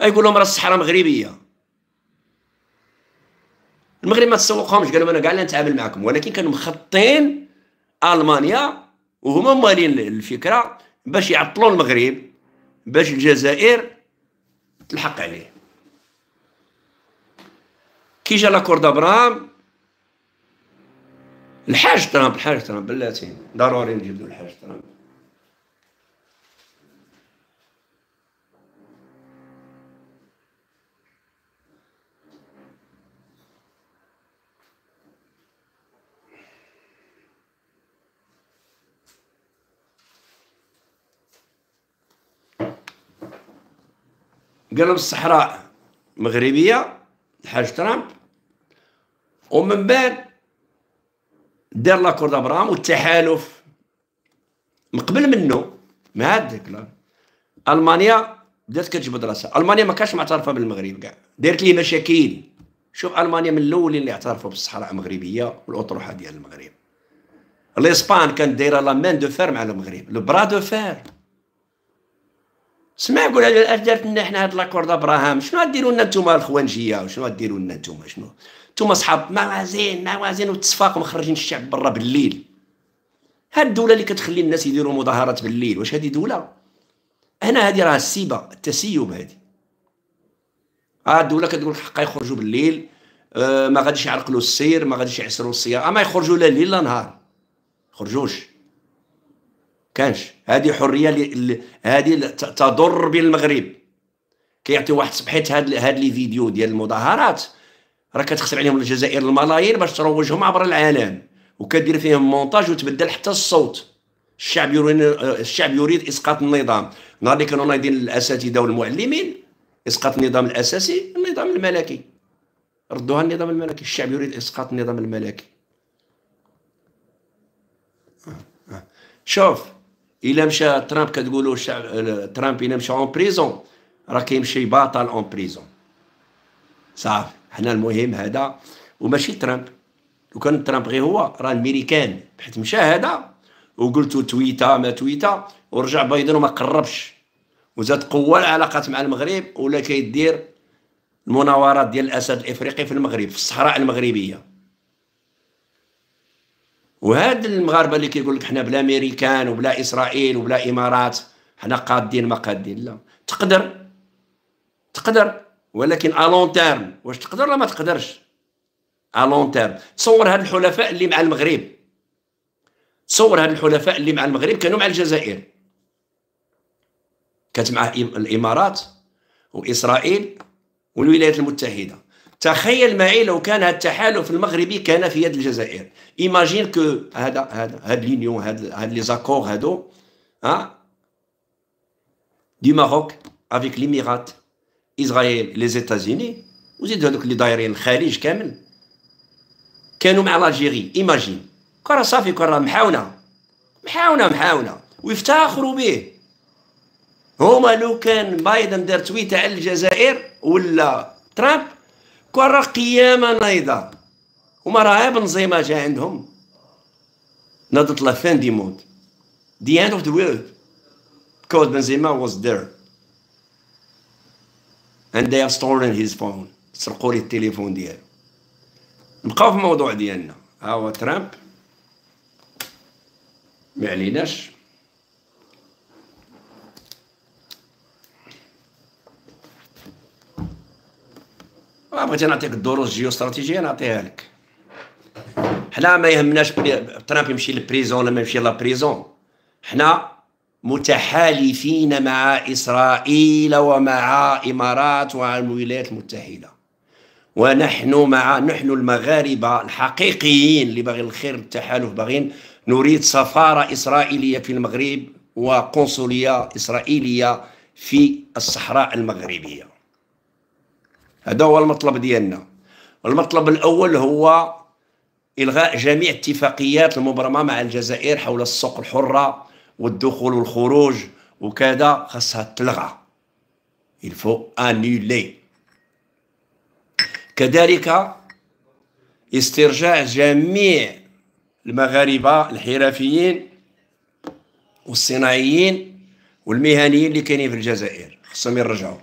يقول لهم راه الصحراء مغربيه المغرب ما تسوقهمش قالوا انا كاع لا نتعامل معكم ولكن كانوا مخطين المانيا وهما مالين الفكره باش يعطلوا المغرب باش الجزائر تلحق عليه كي جا لاكور دابرام الحاج ترامب الحاج ترامب بلاتي ضروري نجبدو الحاج ترامب قلب الصحراء مغربيه الحاج ترامب ومن بعد دار لاكور دابرام والتحالف من قبل منه مع هذاك المانيا بدات كتجبد راسها المانيا ما كانش معترفه بالمغرب كاع دارت ليه مشاكل شوف المانيا من الاول اللي اعترفوا بالصحراء المغربيه والاطروحه ديال المغرب الاسبان كانت دايره لا مان دو فير مع المغرب لو برا دو فير سمع يقول هذا دارت لنا حنا هاد لاكورد ابراهام شنو غديروا لنا نتوما الخوانجيه وشنو غديروا لنا نتوما شنو نتوما صحاب موازين موازين وتصفاق مخرجين الشعب برا بالليل هاد الدوله اللي كتخلي الناس يديروا مظاهرات بالليل واش هادي دوله هنا هادي راه السيبه التسيب هادي ها الدوله كتقول لك حقا يخرجوا بالليل آه ما غاديش يعرقلوا السير ما غاديش يعسروا السياره ما يخرجوا لا ليل لا نهار خرجوش كانش هذه حريه ل... هذه تضر بالمغرب كيعطي واحد صبحيت هاد هاد لي فيديو ديال المظاهرات راه كتخسر عليهم الجزائر الملايير باش تروجهم عبر العالم وكدير فيهم مونتاج وتبدل حتى الصوت الشعب يريد آه، الشعب يريد اسقاط النظام نهار اللي كانوا نايضين الاساتذه والمعلمين اسقاط النظام الاساسي النظام الملكي ردوها النظام الملكي الشعب يريد اسقاط النظام الملكي آه، آه. شوف الا مشى ترامب كتقولوا ترامب الا مشى اون بريزون راه كيمشي باطل اون بريزون صافي حنا المهم هذا وماشي ترامب كان ترامب غير هو راه الميريكان حيت مشى هذا وقلتو تويتا ما تويتا ورجع بايدن وما قربش وزاد قوة العلاقات مع المغرب ولا كيدير المناورات ديال الاسد الافريقي في المغرب في الصحراء المغربيه وهاد المغاربه اللي كيقول لك حنا بلا امريكان وبلا اسرائيل وبلا امارات حنا قادين ما قادين لا تقدر تقدر ولكن الون تيرم واش تقدر ولا ما تقدرش الون تيرم تصور هاد الحلفاء اللي مع المغرب تصور هاد الحلفاء اللي مع المغرب كانوا مع الجزائر كانت مع الامارات واسرائيل والولايات المتحده تخيل معي لو كان هذا التحالف المغربي كان في يد الجزائر ايماجين كو هذا هذا هاد لينيون هاد هاد لي زاكور هادو ها دي ماروك افيك ليميرات اسرائيل لي زيتازيني وزيد هذوك اللي دايرين الخليج كامل كانوا مع الجيري ايماجين كره صافي كره محاونه محاونه محاونه ويفتخروا به هما لو كان بايدن دار تويته على الجزائر ولا ترامب كرة قيامة نايضة هما راها بنزيما جا عندهم ناضت لا فان دي مود دي اند اوف ذا وورلد because بنزيما واز ذير and they have stolen his phone سرقوا لي التليفون ديالو نبقاو في الموضوع ديالنا ها هو ترامب ما عليناش بغيتي نعطيك الدروس جيو استراتيجيه نعطيها لك حنا ما يهمناش ترامب يمشي للبريزون ولا ما يمشي لابريزون حنا متحالفين مع اسرائيل ومع امارات ومع الولايات المتحده ونحن مع نحن المغاربه الحقيقيين اللي باغيين الخير التحالف باغيين نريد سفاره اسرائيليه في المغرب وقنصليه اسرائيليه في الصحراء المغربيه هذا هو المطلب ديالنا المطلب الاول هو الغاء جميع اتفاقيات المبرمه مع الجزائر حول السوق الحره والدخول والخروج وكذا خاصها تلغى الفو انيلي كذلك استرجاع جميع المغاربه الحرفيين والصناعيين والمهنيين اللي كاينين في الجزائر خصهم يرجعوا